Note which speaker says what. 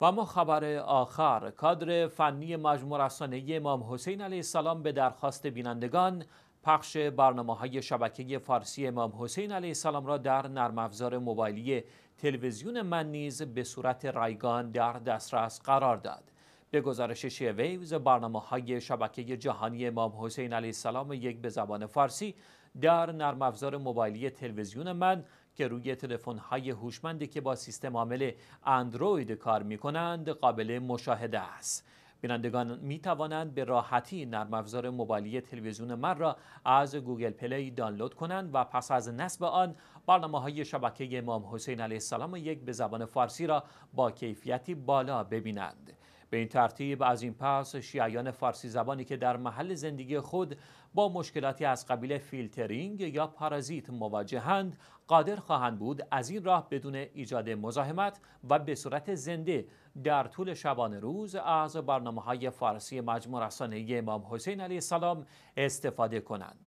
Speaker 1: و ما خبر آخر کادر فنی مجموع رسانه امام حسین علیه السلام به درخواست بینندگان پخش برنامه های شبکه فارسی امام حسین علیه السلام را در نرمافزار موبایلی تلویزیون من نیز به صورت رایگان در دسترس قرار داد به گزارش ویوز برنامه های شبکه جهانی امام حسین علیه السلام یک به زبان فارسی در نرم موبایلی تلویزیون من که روی تلفن های هوشمندی که با سیستم عامل اندروید کار می کنند قابل مشاهده است. بینندگان می توانند به راحتی نرم موبایلی تلویزیون من را از گوگل پلی دانلود کنند و پس از نصب آن برنامه های شبکه امام حسین علیه السلام یک به زبان فارسی را با کیفیتی بالا ببینند. به این ترتیب از این پس شیعیان فارسی زبانی که در محل زندگی خود با مشکلاتی از قبیل فیلترینگ یا پارازیت مواجهند قادر خواهند بود از این راه بدون ایجاد مزاحمت و به صورت زنده در طول شبانه روز از برنامه های فارسی مجموع رسانه امام حسین علیه السلام استفاده کنند.